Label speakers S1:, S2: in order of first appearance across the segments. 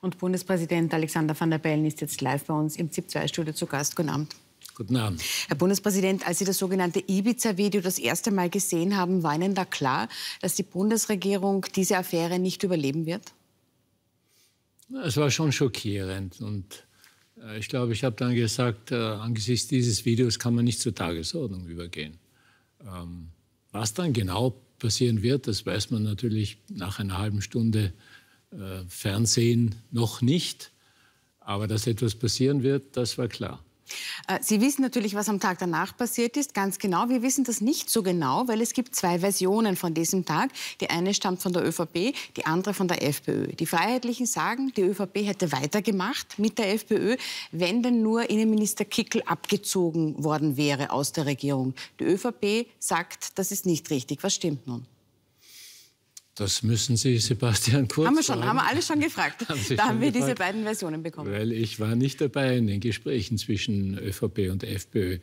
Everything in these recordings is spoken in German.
S1: Und Bundespräsident Alexander van der Bellen ist jetzt live bei uns im ZIP-2-Studio zu Gast. Guten Abend. Guten Abend. Herr Bundespräsident, als Sie das sogenannte Ibiza-Video das erste Mal gesehen haben, war Ihnen da klar, dass die Bundesregierung diese Affäre nicht überleben wird?
S2: Es war schon schockierend. Und äh, ich glaube, ich habe dann gesagt, äh, angesichts dieses Videos kann man nicht zur Tagesordnung übergehen. Ähm, was dann genau passieren wird, das weiß man natürlich nach einer halben Stunde äh, Fernsehen noch nicht, aber dass etwas passieren wird, das war klar.
S1: Äh, Sie wissen natürlich, was am Tag danach passiert ist, ganz genau. Wir wissen das nicht so genau, weil es gibt zwei Versionen von diesem Tag. Die eine stammt von der ÖVP, die andere von der FPÖ. Die Freiheitlichen sagen, die ÖVP hätte weitergemacht mit der FPÖ, wenn denn nur Innenminister Kickel abgezogen worden wäre aus der Regierung. Die ÖVP sagt, das ist nicht richtig. Was
S2: stimmt nun? Das müssen Sie Sebastian Kurz Haben wir schon, haben wir
S1: alle schon gefragt. haben da haben wir gefragt, diese beiden Versionen bekommen.
S2: Weil ich war nicht dabei in den Gesprächen zwischen ÖVP und FPÖ.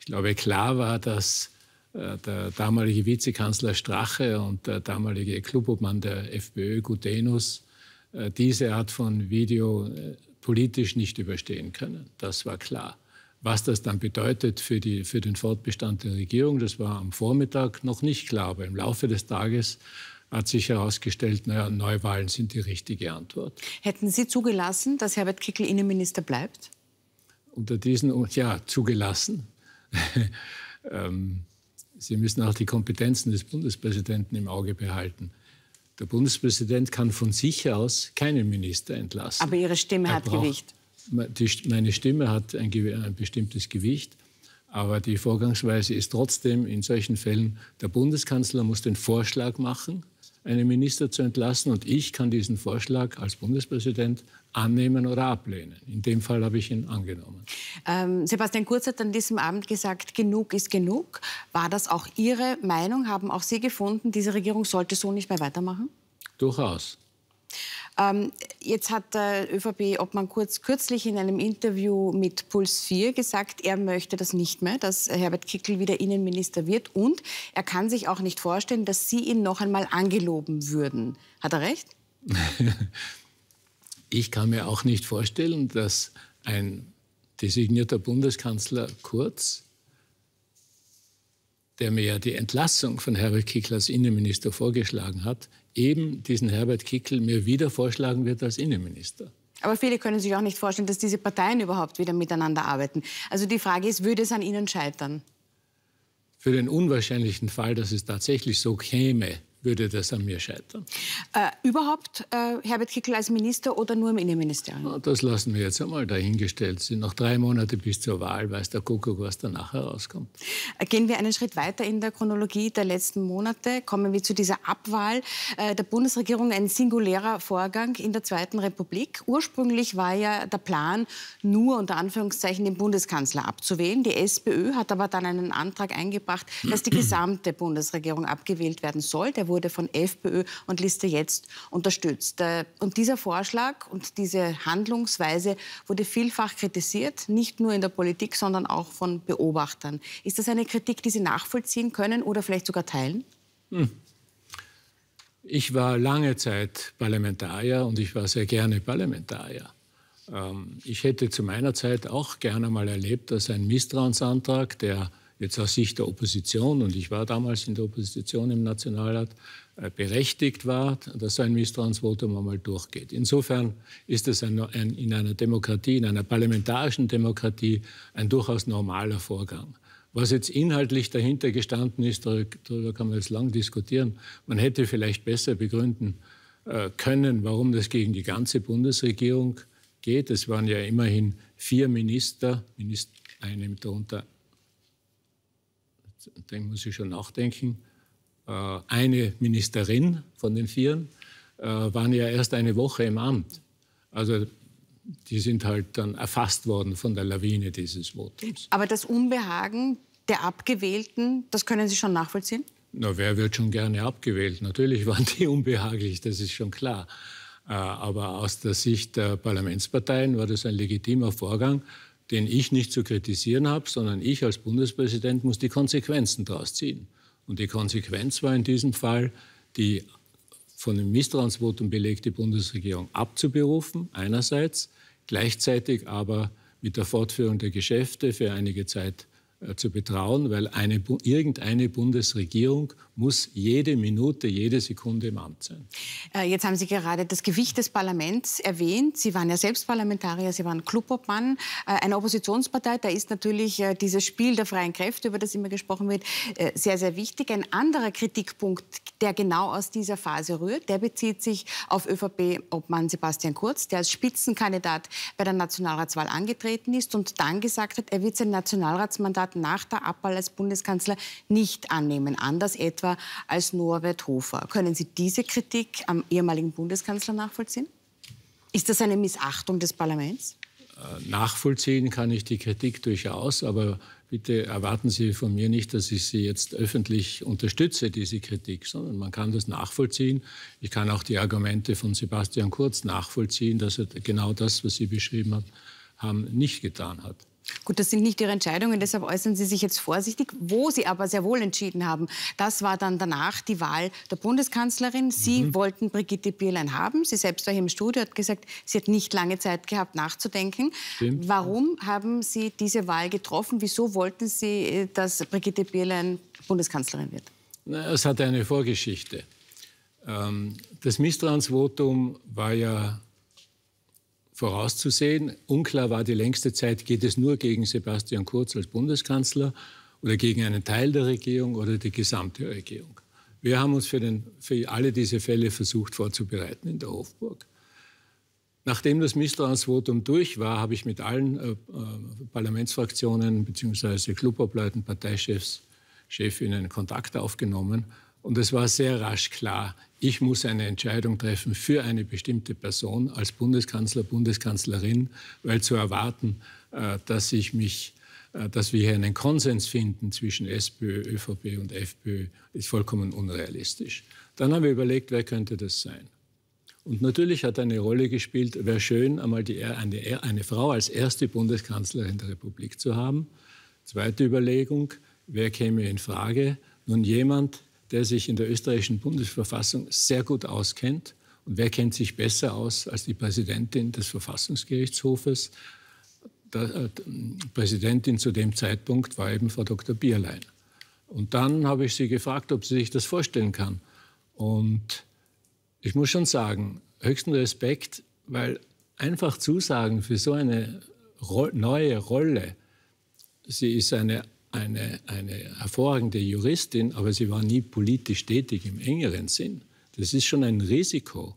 S2: Ich glaube, klar war, dass äh, der damalige Vizekanzler Strache und der damalige Clubobmann der FPÖ, Gutenus, äh, diese Art von Video äh, politisch nicht überstehen können. Das war klar. Was das dann bedeutet für, die, für den Fortbestand der Regierung, das war am Vormittag noch nicht klar. Aber im Laufe des Tages hat sich herausgestellt, naja, Neuwahlen sind die richtige Antwort.
S1: Hätten Sie zugelassen, dass Herbert Kickl Innenminister bleibt?
S2: Unter diesen, ja, zugelassen. ähm, Sie müssen auch die Kompetenzen des Bundespräsidenten im Auge behalten. Der Bundespräsident kann von sich aus keinen Minister entlassen. Aber
S1: Ihre Stimme er hat braucht,
S2: Gewicht. Die, meine Stimme hat ein, ein bestimmtes Gewicht. Aber die Vorgangsweise ist trotzdem in solchen Fällen, der Bundeskanzler muss den Vorschlag machen einen Minister zu entlassen und ich kann diesen Vorschlag als Bundespräsident annehmen oder ablehnen. In dem Fall habe ich ihn angenommen.
S1: Ähm, Sebastian Kurz hat an diesem Abend gesagt, genug ist genug. War das auch Ihre Meinung? Haben auch Sie gefunden, diese Regierung sollte so nicht mehr weitermachen?
S2: Durchaus.
S1: Ähm, jetzt hat der ÖVP Obmann kurz, kürzlich in einem Interview mit Puls 4 gesagt, er möchte das nicht mehr, dass Herbert Kickel wieder Innenminister wird. Und er kann sich auch nicht vorstellen, dass Sie ihn noch einmal angeloben würden. Hat er recht?
S2: ich kann mir auch nicht vorstellen, dass ein designierter Bundeskanzler Kurz, der mir ja die Entlassung von Herbert Kickl als Innenminister vorgeschlagen hat, eben diesen Herbert Kickel mir wieder vorschlagen wird als Innenminister.
S1: Aber viele können sich auch nicht vorstellen, dass diese Parteien überhaupt wieder miteinander arbeiten. Also die Frage ist, würde es an Ihnen scheitern?
S2: Für den unwahrscheinlichen Fall, dass es tatsächlich so käme, würde das an mir scheitern.
S1: Äh, überhaupt äh, Herbert Kickl als Minister oder nur im Innenministerium?
S2: das lassen wir jetzt einmal dahingestellt. Es sind noch drei Monate bis zur Wahl. Weiß der Kuckuck, was danach herauskommt.
S1: Äh, gehen wir einen Schritt weiter in der Chronologie der letzten Monate. Kommen wir zu dieser Abwahl äh, der Bundesregierung. Ein singulärer Vorgang in der Zweiten Republik. Ursprünglich war ja der Plan, nur unter Anführungszeichen den Bundeskanzler abzuwählen. Die SPÖ hat aber dann einen Antrag eingebracht, dass die gesamte Bundesregierung abgewählt werden soll. Der wurde wurde von FPÖ und Liste jetzt unterstützt. Äh, und dieser Vorschlag und diese Handlungsweise wurde vielfach kritisiert, nicht nur in der Politik, sondern auch von Beobachtern. Ist das eine Kritik, die Sie nachvollziehen können oder vielleicht sogar teilen?
S2: Hm. Ich war lange Zeit Parlamentarier und ich war sehr gerne Parlamentarier. Ähm, ich hätte zu meiner Zeit auch gerne mal erlebt, dass ein Misstrauensantrag, der jetzt aus Sicht der Opposition, und ich war damals in der Opposition im Nationalrat, äh, berechtigt war, dass so ein Misstrauensvotum einmal durchgeht. Insofern ist es ein, ein, in einer Demokratie, in einer parlamentarischen Demokratie, ein durchaus normaler Vorgang. Was jetzt inhaltlich dahinter gestanden ist, darüber kann man jetzt lang diskutieren. Man hätte vielleicht besser begründen äh, können, warum das gegen die ganze Bundesregierung geht. Es waren ja immerhin vier Minister, Minister eine darunter dem muss ich schon nachdenken, äh, eine Ministerin von den Vieren äh, waren ja erst eine Woche im Amt. Also die sind halt dann erfasst worden von der Lawine dieses Votums.
S1: Aber das Unbehagen der Abgewählten, das können Sie schon nachvollziehen?
S2: Na, wer wird schon gerne abgewählt? Natürlich waren die unbehaglich, das ist schon klar. Äh, aber aus der Sicht der Parlamentsparteien war das ein legitimer Vorgang, den ich nicht zu kritisieren habe, sondern ich als Bundespräsident muss die Konsequenzen daraus ziehen. Und die Konsequenz war in diesem Fall, die von dem Misstrauensvotum belegte Bundesregierung abzuberufen, einerseits, gleichzeitig aber mit der Fortführung der Geschäfte für einige Zeit äh, zu betrauen, weil eine, irgendeine Bundesregierung muss jede Minute, jede Sekunde im Amt sein.
S1: Äh, jetzt haben Sie gerade das Gewicht des Parlaments erwähnt. Sie waren ja selbst Parlamentarier, Sie waren Klubobmann äh, einer Oppositionspartei. Da ist natürlich dieses Spiel der freien Kräfte, über das immer gesprochen wird, sehr, sehr wichtig. Ein anderer Kritikpunkt, der genau aus dieser Phase rührt, der bezieht sich auf ÖVP-Obmann Sebastian Kurz, der als Spitzenkandidat bei der Nationalratswahl angetreten ist und dann gesagt hat, er wird sein Nationalratsmandat nach der Abwahl als Bundeskanzler nicht annehmen, anders etwa als Norbert Hofer. Können Sie diese Kritik am ehemaligen Bundeskanzler nachvollziehen? Ist das eine Missachtung des Parlaments?
S2: Äh, nachvollziehen kann ich die Kritik durchaus, aber bitte erwarten Sie von mir nicht, dass ich sie jetzt öffentlich unterstütze, diese Kritik, sondern man kann das nachvollziehen. Ich kann auch die Argumente von Sebastian Kurz nachvollziehen, dass er genau das, was Sie beschrieben haben, nicht getan hat.
S1: Gut, das sind nicht Ihre Entscheidungen, deshalb äußern Sie sich jetzt vorsichtig. Wo Sie aber sehr wohl entschieden haben, das war dann danach die Wahl der Bundeskanzlerin. Sie mhm. wollten Brigitte Bierlein haben. Sie selbst war hier im Studio, hat gesagt, sie hat nicht lange Zeit gehabt, nachzudenken. Stimmt. Warum haben Sie diese Wahl getroffen? Wieso wollten Sie, äh, dass Brigitte Bierlein Bundeskanzlerin wird?
S2: Na, es hat eine Vorgeschichte. Ähm, das Misstrauensvotum war ja vorauszusehen. Unklar war die längste Zeit, geht es nur gegen Sebastian Kurz als Bundeskanzler oder gegen einen Teil der Regierung oder die gesamte Regierung. Wir haben uns für, den, für alle diese Fälle versucht vorzubereiten in der Hofburg. Nachdem das Misstrauensvotum durch war, habe ich mit allen äh, äh, Parlamentsfraktionen bzw. Klubobleuten, Parteichefs, Chefinnen Kontakt aufgenommen und es war sehr rasch klar, ich muss eine Entscheidung treffen für eine bestimmte Person als Bundeskanzler, Bundeskanzlerin, weil zu erwarten, äh, dass ich mich, äh, dass wir hier einen Konsens finden zwischen SPÖ, ÖVP und FPÖ, ist vollkommen unrealistisch. Dann haben wir überlegt, wer könnte das sein? Und natürlich hat eine Rolle gespielt, wäre schön, einmal die, eine, eine Frau als erste Bundeskanzlerin der Republik zu haben. Zweite Überlegung, wer käme in Frage? Nun jemand, der sich in der österreichischen Bundesverfassung sehr gut auskennt. Und wer kennt sich besser aus als die Präsidentin des Verfassungsgerichtshofes? Äh, die Präsidentin zu dem Zeitpunkt war eben Frau Dr. Bierlein. Und dann habe ich sie gefragt, ob sie sich das vorstellen kann. Und ich muss schon sagen, höchsten Respekt, weil einfach Zusagen für so eine neue Rolle, sie ist eine eine, eine hervorragende Juristin, aber sie war nie politisch tätig im engeren Sinn. Das ist schon ein Risiko.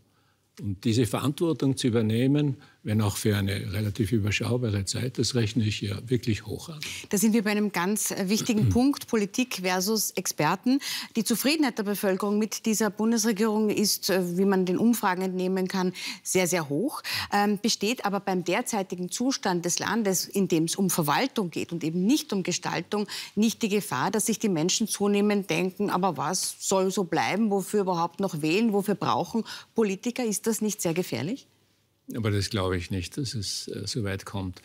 S2: Und diese Verantwortung zu übernehmen, wenn auch für eine relativ überschaubare Zeit, das rechne ich ja wirklich hoch an.
S1: Da sind wir bei einem ganz äh, wichtigen Punkt, Politik versus Experten. Die Zufriedenheit der Bevölkerung mit dieser Bundesregierung ist, äh, wie man den Umfragen entnehmen kann, sehr, sehr hoch, ähm, besteht aber beim derzeitigen Zustand des Landes, in dem es um Verwaltung geht und eben nicht um Gestaltung, nicht die Gefahr, dass sich die Menschen zunehmend denken, aber was soll so bleiben, wofür überhaupt noch wählen, wofür brauchen Politiker, ist das nicht sehr gefährlich?
S2: Aber das glaube ich nicht, dass es äh, so weit kommt.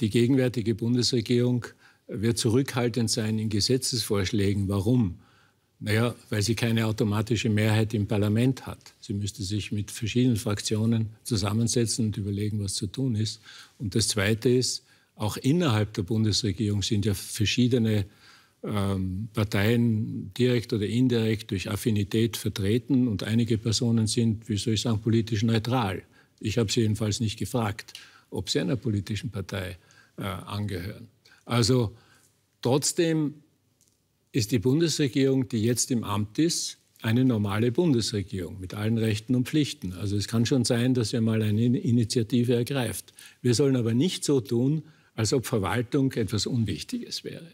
S2: Die gegenwärtige Bundesregierung wird zurückhaltend sein in Gesetzesvorschlägen. Warum? Naja, weil sie keine automatische Mehrheit im Parlament hat. Sie müsste sich mit verschiedenen Fraktionen zusammensetzen und überlegen, was zu tun ist. Und das Zweite ist, auch innerhalb der Bundesregierung sind ja verschiedene ähm, Parteien direkt oder indirekt durch Affinität vertreten und einige Personen sind, wie soll ich sagen, politisch neutral. Ich habe sie jedenfalls nicht gefragt, ob sie einer politischen Partei äh, angehören. Also trotzdem ist die Bundesregierung, die jetzt im Amt ist, eine normale Bundesregierung mit allen Rechten und Pflichten. Also es kann schon sein, dass er mal eine Initiative ergreift. Wir sollen aber nicht so tun, als ob Verwaltung etwas Unwichtiges wäre.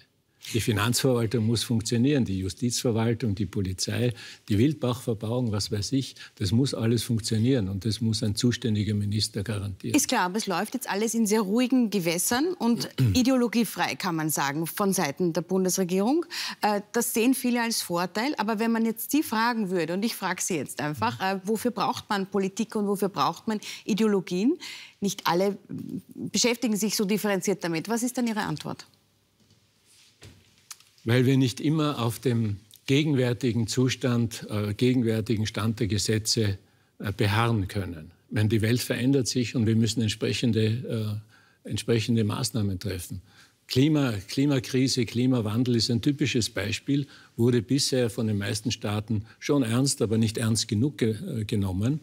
S2: Die Finanzverwaltung muss funktionieren, die Justizverwaltung, die Polizei, die Wildbachverbauung, was weiß ich. Das muss alles funktionieren und das muss ein zuständiger Minister garantieren. Ist
S1: klar, aber es läuft jetzt alles in sehr ruhigen Gewässern und ideologiefrei, kann man sagen, von Seiten der Bundesregierung. Äh, das sehen viele als Vorteil, aber wenn man jetzt Sie fragen würde, und ich frage Sie jetzt einfach, mhm. äh, wofür braucht man Politik und wofür braucht man Ideologien? Nicht alle hm, beschäftigen sich so differenziert damit. Was ist dann Ihre Antwort?
S2: weil wir nicht immer auf dem gegenwärtigen Zustand, äh, gegenwärtigen Stand der Gesetze äh, beharren können. Meine, die Welt verändert sich und wir müssen entsprechende, äh, entsprechende Maßnahmen treffen. Klima, Klimakrise, Klimawandel ist ein typisches Beispiel, wurde bisher von den meisten Staaten schon ernst, aber nicht ernst genug ge äh, genommen.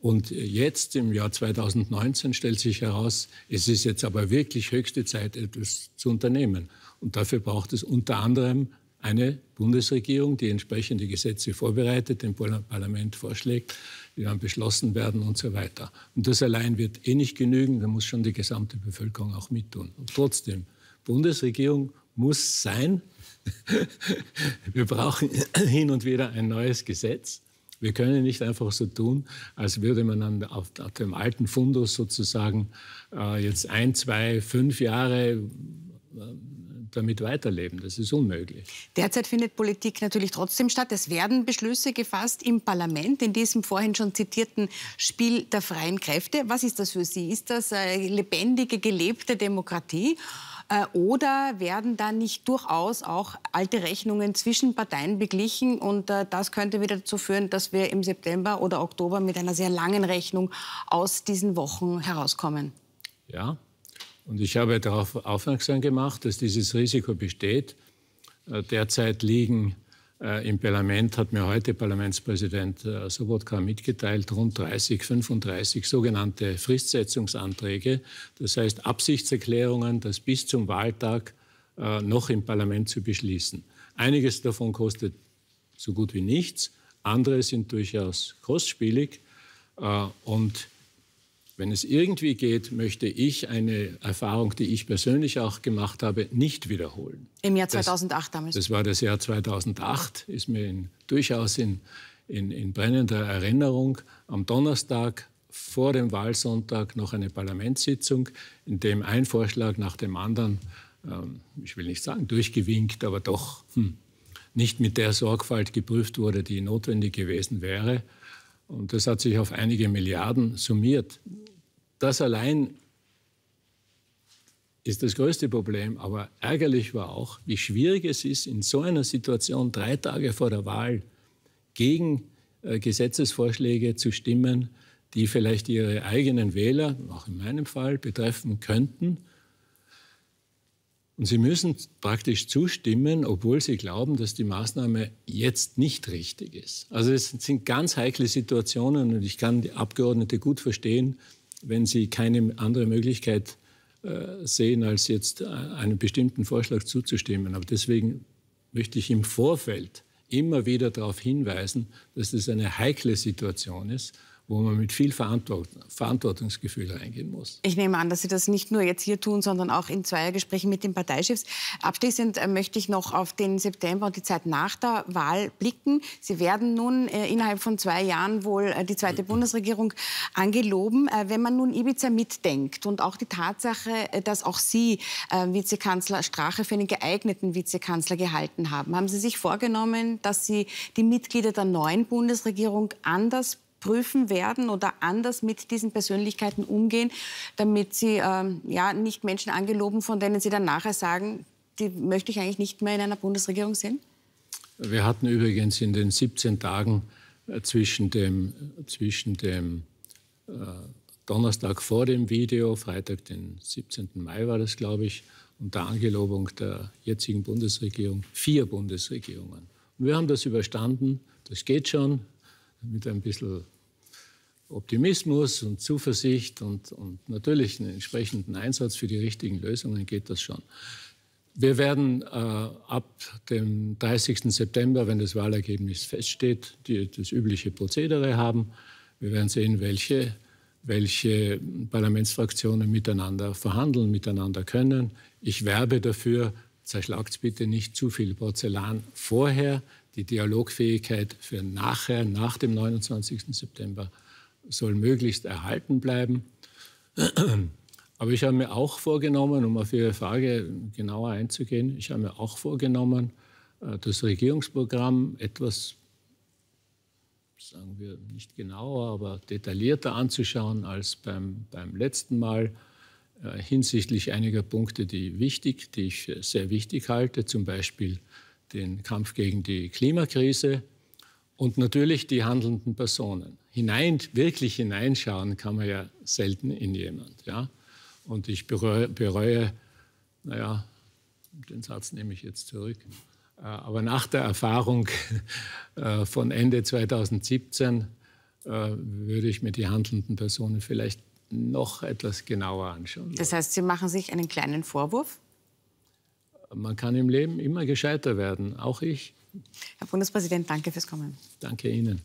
S2: Und jetzt im Jahr 2019 stellt sich heraus, es ist jetzt aber wirklich höchste Zeit, etwas zu unternehmen. Und dafür braucht es unter anderem eine Bundesregierung, die entsprechende Gesetze vorbereitet, dem Parlament vorschlägt, die dann beschlossen werden und so weiter. Und das allein wird eh nicht genügen, da muss schon die gesamte Bevölkerung auch mittun. Und trotzdem, Bundesregierung muss sein. Wir brauchen hin und wieder ein neues Gesetz. Wir können nicht einfach so tun, als würde man an, auf, auf dem alten Fundus sozusagen äh, jetzt ein, zwei, fünf Jahre äh, damit weiterleben. Das ist unmöglich.
S1: Derzeit findet Politik natürlich trotzdem statt. Es werden Beschlüsse gefasst im Parlament, in diesem vorhin schon zitierten Spiel der freien Kräfte. Was ist das für Sie? Ist das eine lebendige, gelebte Demokratie? Äh, oder werden da nicht durchaus auch alte Rechnungen zwischen Parteien beglichen? Und äh, das könnte wieder dazu führen, dass wir im September oder Oktober mit einer sehr langen Rechnung aus diesen Wochen herauskommen.
S2: Ja, und ich habe darauf aufmerksam gemacht, dass dieses Risiko besteht. Äh, derzeit liegen äh, Im Parlament hat mir heute Parlamentspräsident äh, Sobotka mitgeteilt, rund 30, 35 sogenannte Fristsetzungsanträge, das heißt Absichtserklärungen, das bis zum Wahltag äh, noch im Parlament zu beschließen. Einiges davon kostet so gut wie nichts, andere sind durchaus kostspielig äh, und wenn es irgendwie geht, möchte ich eine Erfahrung, die ich persönlich auch gemacht habe, nicht wiederholen.
S1: Im Jahr 2008 das, damals? Das
S2: war das Jahr 2008, ist mir in, durchaus in, in, in brennender Erinnerung. Am Donnerstag vor dem Wahlsonntag noch eine Parlamentssitzung, in dem ein Vorschlag nach dem anderen, ähm, ich will nicht sagen durchgewinkt, aber doch hm, nicht mit der Sorgfalt geprüft wurde, die notwendig gewesen wäre. Und das hat sich auf einige Milliarden summiert. Das allein ist das größte Problem. Aber ärgerlich war auch, wie schwierig es ist, in so einer Situation drei Tage vor der Wahl gegen äh, Gesetzesvorschläge zu stimmen, die vielleicht ihre eigenen Wähler, auch in meinem Fall, betreffen könnten und sie müssen praktisch zustimmen, obwohl sie glauben, dass die Maßnahme jetzt nicht richtig ist. Also es sind ganz heikle Situationen und ich kann die Abgeordnete gut verstehen, wenn sie keine andere Möglichkeit äh, sehen, als jetzt äh, einem bestimmten Vorschlag zuzustimmen. Aber deswegen möchte ich im Vorfeld immer wieder darauf hinweisen, dass das eine heikle Situation ist wo man mit viel Verantwort Verantwortungsgefühl reingehen muss.
S1: Ich nehme an, dass Sie das nicht nur jetzt hier tun, sondern auch in Zweiergesprächen mit den Parteichefs. Abschließend äh, möchte ich noch auf den September und die Zeit nach der Wahl blicken. Sie werden nun äh, innerhalb von zwei Jahren wohl äh, die zweite Bundesregierung angeloben. wenn man nun Ibiza mitdenkt und auch die Tatsache, dass auch Sie Vizekanzler Strache für einen geeigneten Vizekanzler gehalten haben, haben Sie sich vorgenommen, dass Sie die Mitglieder der neuen Bundesregierung anders prüfen werden oder anders mit diesen Persönlichkeiten umgehen, damit sie ähm, ja, nicht Menschen angeloben, von denen sie dann nachher sagen, die möchte ich eigentlich nicht mehr in einer Bundesregierung sehen?
S2: Wir hatten übrigens in den 17 Tagen äh, zwischen dem, zwischen dem äh, Donnerstag vor dem Video, Freitag, den 17. Mai war das, glaube ich, und der Angelobung der jetzigen Bundesregierung, vier Bundesregierungen. Und wir haben das überstanden, das geht schon, mit ein bisschen Optimismus und Zuversicht und, und natürlich einen entsprechenden Einsatz für die richtigen Lösungen geht das schon. Wir werden äh, ab dem 30. September, wenn das Wahlergebnis feststeht, die, das übliche Prozedere haben. Wir werden sehen, welche, welche Parlamentsfraktionen miteinander verhandeln, miteinander können. Ich werbe dafür, zerschlagt bitte nicht zu viel Porzellan vorher die Dialogfähigkeit für nachher, nach dem 29. September, soll möglichst erhalten bleiben. Aber ich habe mir auch vorgenommen, um auf Ihre Frage genauer einzugehen, ich habe mir auch vorgenommen, äh, das Regierungsprogramm etwas, sagen wir nicht genauer, aber detaillierter anzuschauen als beim, beim letzten Mal äh, hinsichtlich einiger Punkte, die wichtig, die ich sehr wichtig halte, zum Beispiel den Kampf gegen die Klimakrise und natürlich die handelnden Personen. Hinein, wirklich hineinschauen kann man ja selten in jemand. Ja? Und ich bereue, bereue, naja, den Satz nehme ich jetzt zurück, äh, aber nach der Erfahrung äh, von Ende 2017 äh, würde ich mir die handelnden Personen vielleicht noch etwas genauer anschauen. Das
S1: heißt, Sie machen sich einen kleinen Vorwurf?
S2: man kann im Leben immer gescheiter werden, auch ich.
S1: Herr Bundespräsident, danke fürs Kommen.
S2: Danke Ihnen.